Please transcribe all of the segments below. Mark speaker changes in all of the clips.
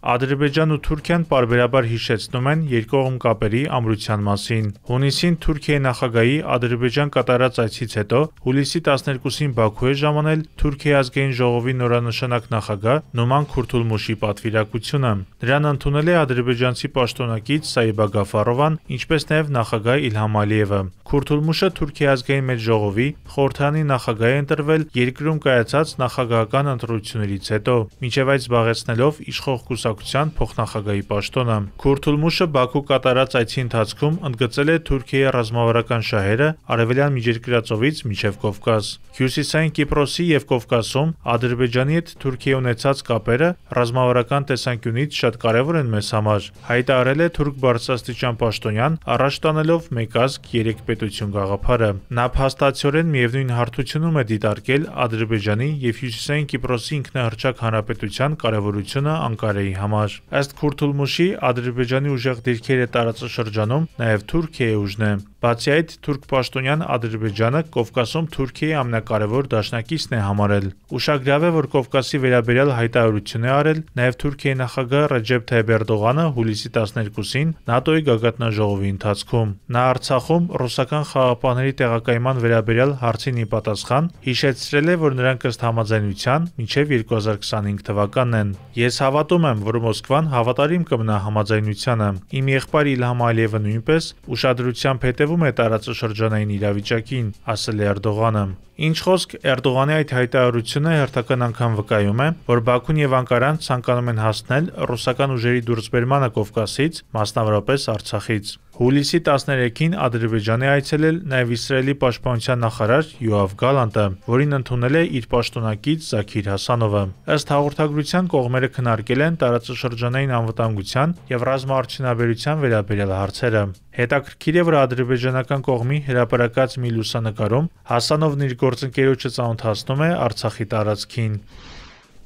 Speaker 1: Ադրբեջանն ու Թուրքիան պարբերաբար հիշեցնում են երկկողմ կապերի ամրության մասին։ Հունիսին Թուրքիայի նախագահի Ադրբեջան կատարած այցից հետո հուլիսի 12-ին Բաքու է ժամանել Թուրքիայի ազգային ժողովի նորանշանակ նախագահ Նուման Քուրթուլմուշի պատվիրակությունը։ Դրան ընդունել է ադրբեջանցի պաշտոնակից Սայիբա Գաֆարովան, ինչպես նաև նախագահ Իլհամ Ալիևը։ Քուրթուլմուշը Թուրքիայի ազգային մեծ ժողովի խորհրդանի նախագահ է ընտրվել երկրում կայացած նախագահական ընտրություններից հետո։ Միջև այդ զբաղեցնելով իշխող կուսակցության կուսակցության փոխնախագահի պաշտոնը։ Քուրթուլմուշը Բաքու կատարած այցի ընթացքում ընդգծել է Թուրքիայի ռազմավարական շահերը Արևելյան Միջերկրածովից միջև Կովկաս։ Հյուսիսային Կիպրոսի եւ Կովկասում Ադրբեջանի հետ Թուրքիայի ունեցած կապերը ռազմավարական տեսանկյունից շատ կարևոր են մեզ համար։ Հայտարարել է Թուրք բարձրաստիճան պաշտոնյան, առաջ տանելով մեկ ազգ երեք պետություն գաղափարը։ Նա փաստացիորեն միևնույն հարթությունում է դիտարկել Ադրբեջանի եւ Հյուսիսային Կիպրոսի ինքնահռչակ հանրապետության կարևորությունը Անկարայի համար։ Ըստ Քուրթուլմուշի Ադրբեջանի ուժեղ դիրքերը տարածաշրջանում նաև Թուրքիայի ուժն է։ Բացի այդ, Թուրք Պաշտոնյան Ադրբեջանը Կովկասում Թուրքիայի ամենակարևոր դաշնակիցն է համարել։ Ուշագրավ է, որ Կովկասի վերաբերյալ հայտարարություն է արել նաև Թուրքիայի նախագահ Ռաջեփ Թայիպ Էրդողանը հուլիսի 12-ին ՆԱՏՕ-ի գագաթնաժողովի ընթացքում։ Նա Արցախում ռուսական խաղապահների տեղակայման վերաբերյալ հարցին ի պատասխան հիշեցրել է, որ նրանք ըստ համաձայնության մինչև 2025 թվականն են։ Ես հավատում եմ, որ Մոսկվան հավատարիմ կմնա համաձայնությանը։ Իմ եղբայր Իլհամ Ալիևը նույնպես ուշադրությամբ հետև հետևում է տարածաշրջանային իրավիճակին, ասել է Էրդողանը։ Ինչ խոսք Էրդողանի այդ հայտարարությունը հերթական անգամ վկայում է, որ Բաքուն եւ Անկարան ցանկանում են հասնել ռուսական ուժերի դուրսբերմանը Կովկասից, մասնավորապես Արցախից։ Հուլիսի 13-ին Ադրբեջանի այցելել նաև Իսրայելի պաշտպանության նախարար Յոավ Գալանտը, որին ընդունել է իր պաշտոնակից Զաքիր Հասանովը։ Ըստ հաղորդագրության կողմերը քննարկել են տարածաշրջանային անվտանգության եւ ռազմաարդյունաբերության վերաբերյալ հարցերը։ Հետաքրքիր է, որ ադրբեջանական կողմի հրապարակած մի լուսանկարում Հասանովն իր գործընկերոջը ծանոթացնում է Արցախի տարածքին։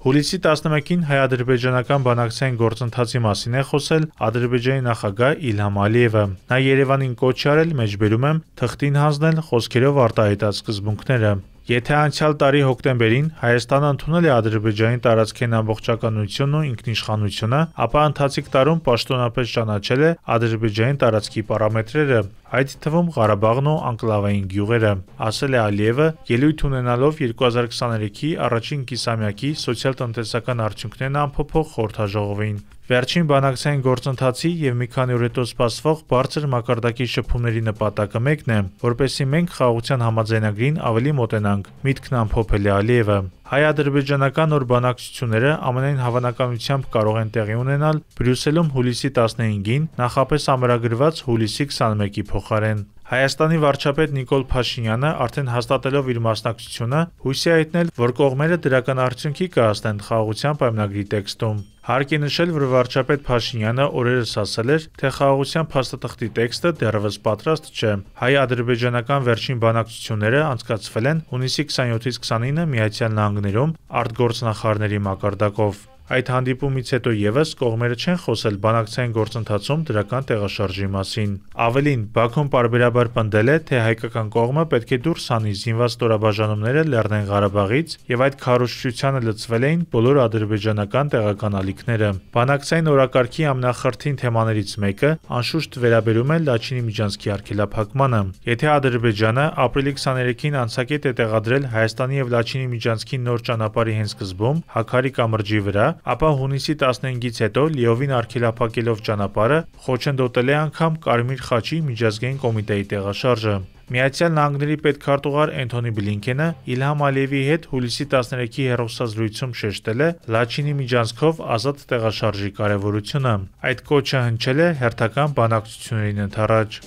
Speaker 1: Հուլիսի 11-ին հայ-ադրբեջանական բանակցային գործընթացի մասին է խոսել Ադրբեջանի նախագահ Իլհամ Ալիևը։ Նա Երևանին կոչ արել մեջբերում եմ թղթին հանձնել խոսքերով արտահայտած սկզբունքները։ Եթե անցյալ տարի հոկտեմբերին Հայաստանը ընդունել է Ադրբեջանի տարածքային ամբողջականությունն ու ինքնիշխանությունը, ապա ընթացիկ տարում պաշտոնապես ճանաչել է Ադրբեջանի տարածքի պարամետրերը, այդ թվում Ղարաբաղն ու անկլավային գյուղերը, ասել է Ալիևը, ելույթ ունենալով 2023-ի առաջին կիսամյակի սոցիալ-տնտեսական արդյունքներն ամփոփող խորհրդաժողովին։ Վերջին բանակցային գործընթացի եւ մի քանի օր հետո սպասվող բարձր մակարդակի շփումների նպատակը մեկն է, որպեսզի մենք խաղաղության համաձայնագրին ավելի մոտենանք։ Միտքն ամփոփել է Ալիևը։ Հայ-ադրբեջանական նոր բանակցությունները ամենայն հավանականությամբ կարող են տեղի ունենալ Բրյուսելում հուլիսի 15-ին, նախապես ամրագրված հուլիսի 21-ի փոխարեն։ Հայաստանի վարչապետ Նիկոլ Փաշինյանը արդեն հաստատելով իր մասնակցությունը հույս է հայտնել, որ կողմերը դրական արդյունքի կհասնեն խաղաղության պայմանագրի տեքստում։ Հարկ է նշել, որ վարչապետ Փաշինյանը օրերս ասել էր, թե խաղաղության փաստաթղթի տեքստը դեռևս պատրաստ չէ։ Հայ-ադրբեջանական վերջին բանակցությունները անցկացվել են հունիսի 27-ից 29-ը Միացյալ Նահանգներում արտգործնախարարների մակարդակով։ Այդ հանդիպումից հետո եւս կողմերը չեն խոսել բանակցային գործընթացում դրական տեղաշարժի մասին։ Ավելին, Բաքուն բարբերաբար պնդել է, թե հայկական կողմը պետք է դուրս անի զինված ստորաբաժանումները Լեռնային Ղարաբաղից եւ այդ քարոշչությանը լծվել էին բոլոր ադրբեջանական տեղական ալիքները։ Բանակցային օրակարգի ամնախրթին թեմաներից մեկը անշուշտ վերաբերում է Լաչինի Միջանցքի արգելափակմանը։ Եթե Ադրբեջանը ապրիլի 23-ին անցակետ է տեղադրել Հայաստանի եւ Լաչինի Միջանցքի նոր ճանապարհի հենց սկզբում, Հակարի կամրջի վրա, ապա հունիսի 15-ից հետո լիովին արգելափակելով ճանապարհը խոչընդոտել է անգամ Կարմիր խաչի միջազգային կոմիտեի տեղաշարժը։ Միացյալ Նահանգների պետքարտուղար Էնթոնի Բլինքենը Իլհամ Ալիևի հետ հուլիսի 13-ի հերոսազրույցում շեշտել է Լաչինի միջանցքով ազատ տեղաշարժի կարևորությունը։ Այդ կոչը հնչել է հերթական բանակցություններին ընդառաջ։